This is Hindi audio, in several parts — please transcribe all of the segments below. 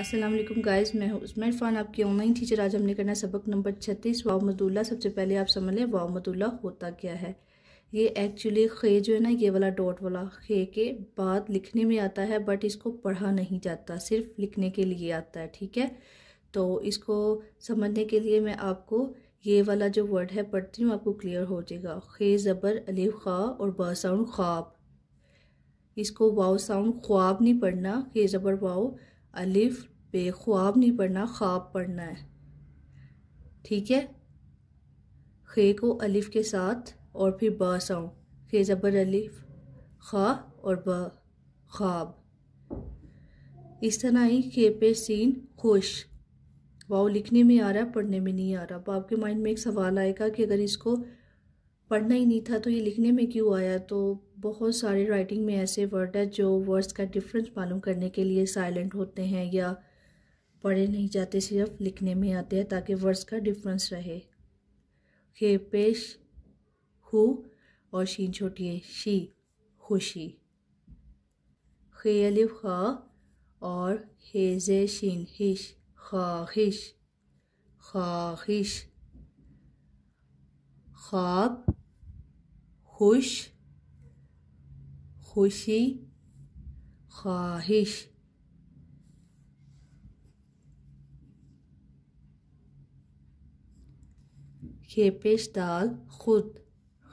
अस्सलाम वालेकुम गाइस मैं हूँ फान आपकी ऑनलाइन टीचर आज हमने करना सबक नंबर छत्तीस वाव मदुल्ला सबसे पहले आप समझ लें वाव मदुल्ला होता क्या है ये एक्चुअली खे जो है ना ये वाला डॉट वाला खे के बाद लिखने में आता है बट इसको पढ़ा नहीं जाता सिर्फ लिखने के लिए आता है ठीक है तो इसको समझने के लिए मैं आपको ये वाला जो वर्ड है पढ़ती हूँ आपको क्लियर हो जाएगा खे ज़बर अलीफ खा और बा साउंड ख्वाब इसको वाव साउंड ख्वाब नहीं पढ़ना खे ज़बर वाव अलिफ पे ख्वाब नहीं पढ़ना ख्वाब पढ़ना है ठीक है खे को अलिफ के साथ और फिर बा खे ज़बर अलिफ खा और ब ख्वाब इस तरह ही खे पे सीन खुश वाओ लिखने में आ रहा है पढ़ने में नहीं आ रहा अब आपके माइंड में एक सवाल आएगा कि अगर इसको पढ़ना ही नहीं था तो ये लिखने में क्यों आया तो बहुत सारे राइटिंग में ऐसे वर्ड है जो वर्ड्स का डिफरेंस मालूम करने के लिए साइलेंट होते हैं या पढ़े नहीं जाते सिर्फ लिखने में आते हैं ताकि वर्ड्स का डिफरेंस रहे खे पेश हु और शीन छोटिए शी खुशी खे अलिफ खा और जे शीन हिश ख्वाहिश ख्वाहिश ख्वाब खुश खुशी ख्वाहिश खेपेश दाल खुद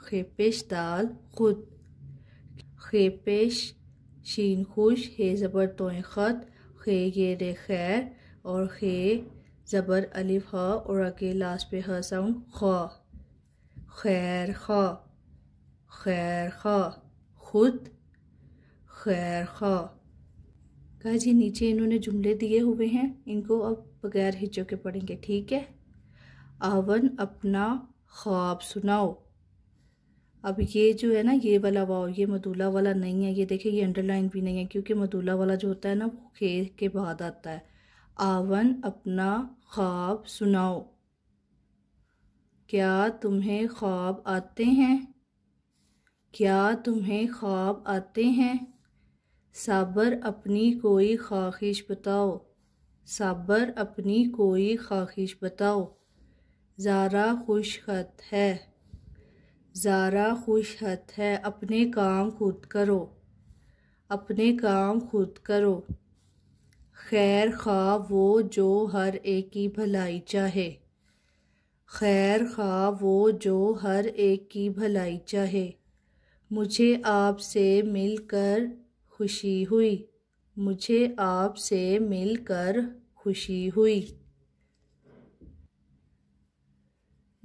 खेपेश दाल खुद खेपेश शीन खुश हे ज़बर तोय ख़त खे ये रे खैर और खे ज़बर अलिफ ह और अके लास्ट पे ह साउंड ख खैर ख खैरखा खुद खैरखा कहा जी नीचे इन्होंने जुमले दिए हुए हैं इनको अब बगैर हिचो के पढ़ेंगे ठीक है आवन अपना ख्वाब सुनाओ अब ये जो है ना ये वाला वाओ ये मदूला वाला नहीं है ये देखिए ये अंडरलाइन भी नहीं है क्योंकि मदूला वाला जो होता है ना वो खे के बाद आता है आवन अपना ख्वाब सुनाओ क्या तुम्हें ख्वाब आते हैं क्या तुम्हें ख्वाब आते हैं साबर अपनी कोई ख्वाहिश बताओ साबर अपनी कोई ख्वाहिश बताओ ज़ारा खुश खत है ज़ारा खुश हत है अपने काम खुद करो अपने काम खुद करो खैर खा वो जो हर एक की भलाई चाहे खैर खा वो जो हर एक की भलाई चाहे मुझे आपसे मिलकर खुशी हुई मुझे आपसे मिलकर खुशी हुई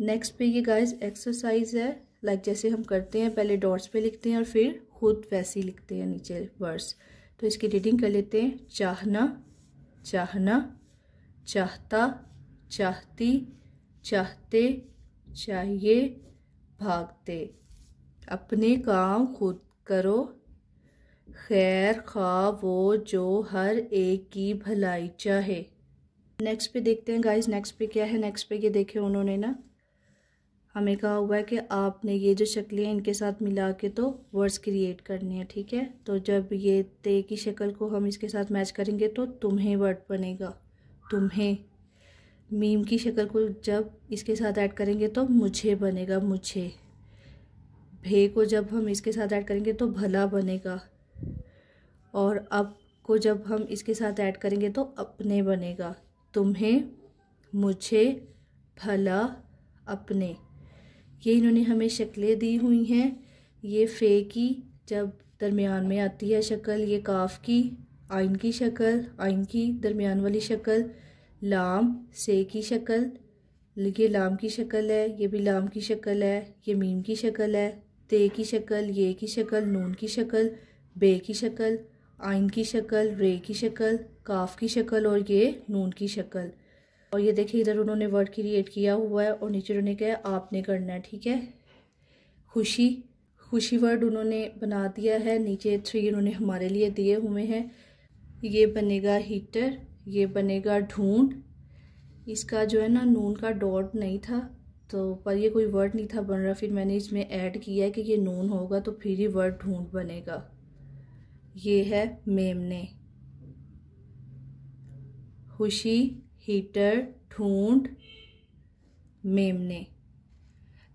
नेक्स्ट पे ये गाइस एक्सरसाइज है लाइक like जैसे हम करते हैं पहले डॉट्स पे लिखते हैं और फिर खुद वैसे ही लिखते हैं नीचे वर्ड्स तो इसकी रीडिंग कर लेते हैं चाहना चाहना चाहता चाहती चाहते चाहिए भागते अपने काम खुद करो खैर खा वो जो हर एक की भलाई चाहे नेक्स्ट पे देखते हैं गाइस नेक्स्ट पे क्या है नेक्स्ट पे ये देखे उन्होंने ना हमें कहा हुआ है कि आपने ये जो शक्लें हैं इनके साथ मिला के तो वर्ड्स क्रिएट करने हैं ठीक है तो जब ये ते की शक्ल को हम इसके साथ मैच करेंगे तो तुम्हें वर्ड बनेगा तुम्हें मीम की शक्ल को जब इसके साथ ऐड करेंगे तो मुझे बनेगा मुझे भे को जब हम इसके साथ ऐड करेंगे तो भला बनेगा और अब को जब हम इसके साथ ऐड करेंगे तो अपने बनेगा तुम्हें मुझे भला अपने ये इन्होंने हमें शक्लें दी हुई हैं ये फे की जब दरमियान में आती है शक्ल ये काफ की आइन की शक्ल आइन की दरमियान वाली शक्ल लाम से की शक्ल ये लाम की शक्ल है ये भी लाम की शक्ल है ये मीम की शक्ल है ते की शक्ल ये की शक्ल नून की शक्ल बे की शक्ल आइन की शक्ल रे की शक्ल काफ की शक्ल और ये नून की शक्ल और ये देखिए इधर उन्होंने वर्ड क्रिएट किया हुआ है और नीचे उन्होंने कहा आपने करना है ठीक है खुशी खुशी वर्ड उन्होंने बना दिया है नीचे थ्री उन्होंने हमारे लिए दिए हुए हैं ये बनेगा हीटर ये बनेगा ढूंढ इसका जो है ना नून का डॉट नहीं था तो पर ये कोई वर्ड नहीं था बन रहा फिर मैंने इसमें ऐड किया है कि ये नून होगा तो फिर ही वर्ड ढूंढ बनेगा ये है मेमने खुशी हीटर ढूंढ मेमने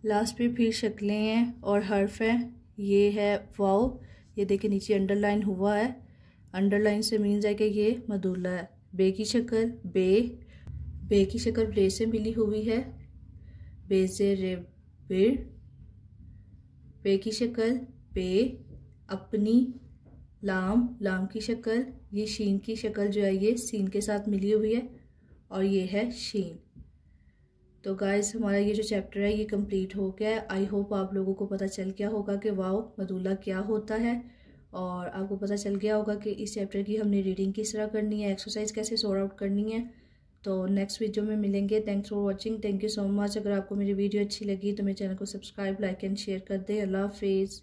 लास्ट पे फिर शक्लें हैं और हर्फ हैं ये है वाओ ये देखिए नीचे अंडरलाइन हुआ है अंडरलाइन से मीन्स है कि ये मदुल्ला है बे की शक्ल बे बे की शक्ल ब्ले से मिली हुई है बेजे बेजेरेबिर पे की शक्ल पे अपनी लाम लाम की शक्ल ये शीन की शक्ल जो है ये सीन के साथ मिली हुई है और ये है शीन तो गाइस हमारा ये जो चैप्टर है ये कंप्लीट हो गया है आई होप आप लोगों को पता चल गया होगा कि वाओ मदूला क्या होता है और आपको पता चल गया होगा कि इस चैप्टर की हमने रीडिंग किस तरह करनी है एक्सरसाइज कैसे सॉर्ट आउट करनी है तो नेक्स्ट वीडियो में मिलेंगे thanks for watching thank you so much अगर आपको मेरी वीडियो अच्छी लगी तो मेरे चैनल को सब्सक्राइब लाइक एंड शेयर कर दें अल्लाह हाफिज़